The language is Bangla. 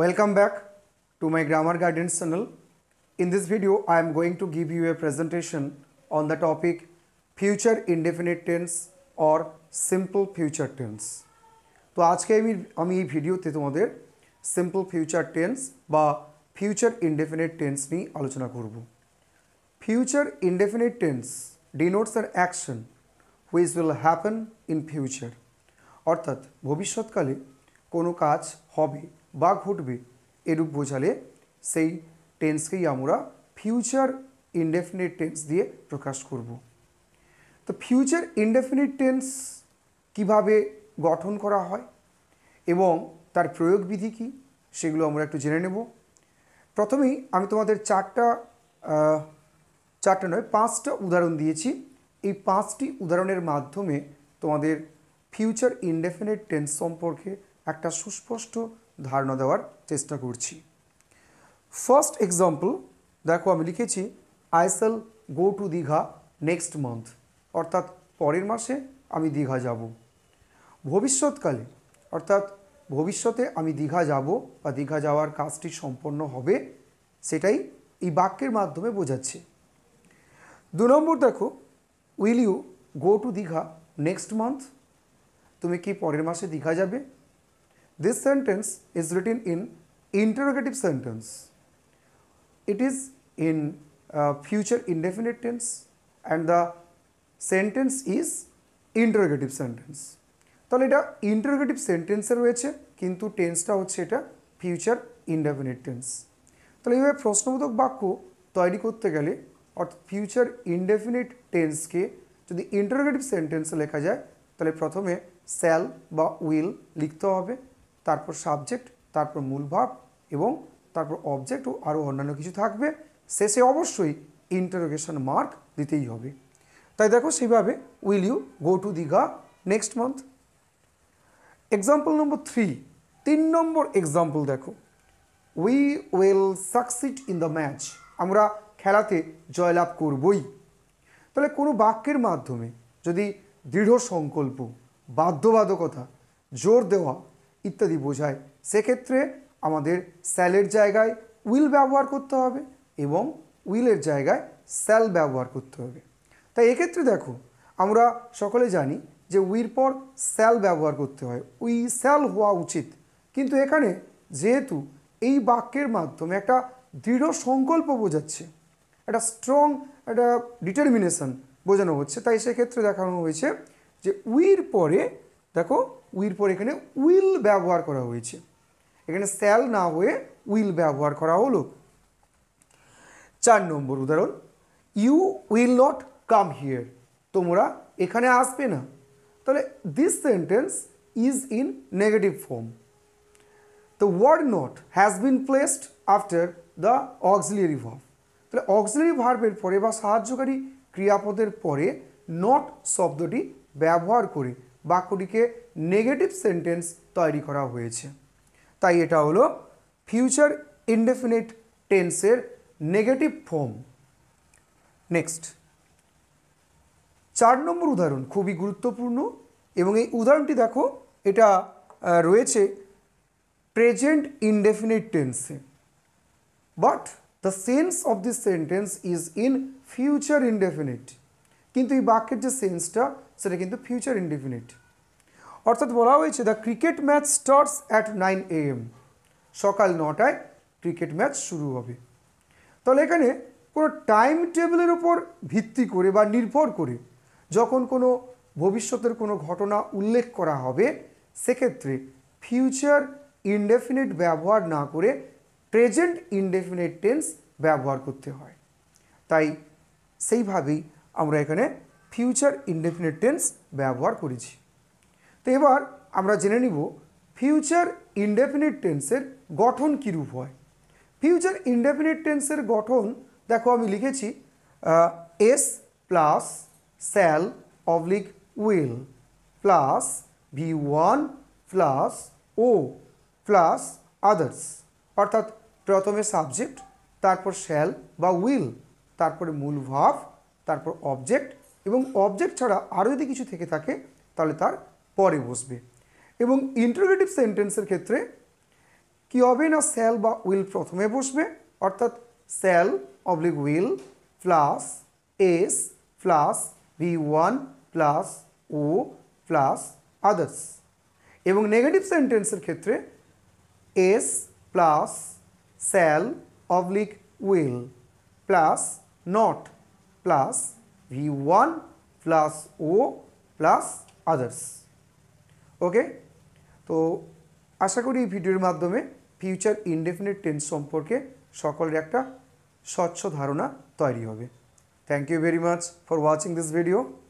Welcome back to my grammar guidance channel. In this video, I am going to give you a presentation on the topic future indefinite tense or simple future tense. তো আজকে আমি আমি এই ভিডিওতে তোমাদের সিম্পল ফিউচার টেন্স বা ফিউচার ইনডেফিনিট টেন্স নিয়ে আলোচনা করব future indefinite tense denotes an action which will happen in future অর্থাৎ ভবিষ্যৎকালে কোনো কাজ হবে বা ঘটবে এরূপ বোঝালে সেই টেন্সকেই আমরা ফিউচার ইনডেফিনিট টেন্স দিয়ে প্রকাশ করব তো ফিউচার ইনডেফিনিট টেন্স কিভাবে গঠন করা হয় এবং তার প্রয়োগবিধি কী সেগুলো আমরা একটু জেনে নেব প্রথমেই আমি তোমাদের চারটা চারটা নয় পাঁচটা উদাহরণ দিয়েছি এই পাঁচটি উদাহরণের মাধ্যমে তোমাদের ফিউচার ইনডেফিনিট টেন্স সম্পর্কে একটা সুস্পষ্ট ধারণা দেওয়ার চেষ্টা করছি ফার্স্ট এক্সাম্পল দেখো আমি লিখেছি I go to Digha next month অর্থাৎ পরের মাসে আমি দীঘা যাব ভবিষ্যৎকালে অর্থাৎ ভবিষ্যতে আমি দীঘা যাব বা দীঘা যাওয়ার কাজটি সম্পন্ন হবে সেটাই এই বাক্যের মাধ্যমে বোঝাচ্ছে দু নম্বর দেখো will you go to Digha next month তুমি কি পরের মাসে দীঘা যাবে This sentence is written in interrogative sentence. It is in uh, future indefinite tense and the sentence is interrogative sentence. তাহলে এটা ইন্টারোগেটিভ সেন্টেন্সে রয়েছে কিন্তু টেন্সটা হচ্ছে এটা ফিউচার ইনডেফিনিট টেন্স তাহলে এইভাবে প্রশ্নবোধক বাক্য তৈরি করতে গেলে অর্থাৎ ফিউচার ইনডেফিনিট টেন্সকে যদি ইন্টারোগেটিভ সেন্টেন্সে লেখা যায় তাহলে প্রথমে স্যাল বা উইল লিখতে হবে তারপর সাবজেক্ট তারপর মূল ভাব এবং তারপর অবজেক্ট ও আরও অন্যান্য কিছু থাকবে শেষে অবশ্যই ইন্টারোগেশন মার্ক দিতেই হবে তাই দেখো সেভাবে will you go to Digha next month example number three তিন নম্বর এক্সাম্পল দেখো we will succeed in the match আমরা খেলাতে জয়লাভ করবই তাহলে কোনো বাক্যের মাধ্যমে যদি দৃঢ় সংকল্প বাধ্যবাধকতা জোর দেওয়া ইত্যাদি বোঝায় সেক্ষেত্রে আমাদের স্যালের জায়গায় উইল ব্যবহার করতে হবে এবং উইলের জায়গায় স্যাল ব্যবহার করতে হবে তাই এক্ষেত্রে দেখো আমরা সকলে জানি যে উইর পর স্যাল ব্যবহার করতে হয় উই স্যাল হওয়া উচিত কিন্তু এখানে যেহেতু এই বাক্যের মাধ্যমে একটা দৃঢ় সংকল্প বোঝাচ্ছে একটা স্ট্রং একটা ডিটারমিনেশন বোঝানো হচ্ছে তাই সেক্ষেত্রে দেখানো হয়েছে যে উইর পরে দেখো উইর পর এখানে উইল ব্যবহার করা হয়েছে এখানে স্যাল না হয়ে উইল ব্যবহার করা হলো চার নম্বর উদাহরণ you will not come here তোমরা এখানে আসবে না তাহলে this sentence is in negative form the word not has been placed after the auxiliary verb তাহলে অক্সিলিয়ারি ভার্বের পরে বা সাহায্যকারী ক্রিয়াপদের পরে নট শব্দটি ব্যবহার করে বাক্যটিকে নেগেটিভ সেন্টেন্স তৈরি করা হয়েছে তাই এটা হলো ফিউচার ইনডেফিনিট টেন্সের নেগেটিভ ফর্ম নেক্সট চার নম্বর উদাহরণ খুবই গুরুত্বপূর্ণ এবং এই উদাহরণটি দেখো এটা রয়েছে প্রেজেন্ট ইনডেফিনিট টেন্সে but the sense of this sentence is in future indefinite কিন্তু এই বাক্যের যে সেন্সটা সেটা কিন্তু ফিউচার ইনডিফিনিট অর্থাৎ বলা হয়েছে the cricket match starts at nine A M সকাল নটায় ক্রিকেট ম্যাচ শুরু হবে তাহলে এখানে কোনো টাইম টেবিলের ওপর ভিত্তি করে বা নির্ভর করে যখন কোনো ভবিষ্যতের কোনো ঘটনা উল্লেখ করা হবে সেক্ষেত্রে ফিউচার ইনডেফিনিট ব্যবহার না করে প্রেজেন্ট ইনডেফিনিট টেন্স ব্যবহার করতে হয় তাই সেইভাবেই আমরা এখানে ফিউচার ইনডেফিনিট টেন্স ব্যবহার করেছি তো এবার আমরা জেনে নিব ফিউচার ইনডেফিনিট টেন্সের গঠন কীরূপ হয় ফিউচার ইনডেফিনিট টেন্সের গঠন দেখো আমি লিখেছি S plus shall oblique will plus V one plus O plus others অর্থাৎ প্রথমে সাবজেক্ট তারপর শ্যাল বা উইল তারপরে মূল ভাব তারপর অবজেক্ট এবং অবজেক্ট ছাড়া আরও যদি কিছু থেকে থাকে তাহলে তার পরে বসবে এবং ইন্টারগেটিভ সেন্টেন্সের ক্ষেত্রে কি হবে না স্যাল বা উইল প্রথমে বসবে অর্থাৎ shall oblique will plus S plus V one plus O plus others এবং নেগেটিভ সেন্টেন্সের ক্ষেত্রে S plus shall oblique will plus not plus V1 plus O plus others. Okay তো আশা করি এই ভিডিওর মাধ্যমে ফিউচার ইনডেফিনিট টেন্স সম্পর্কে সকলের একটা স্বচ্ছ ধারণা তৈরি হবে thank you very much for watching this video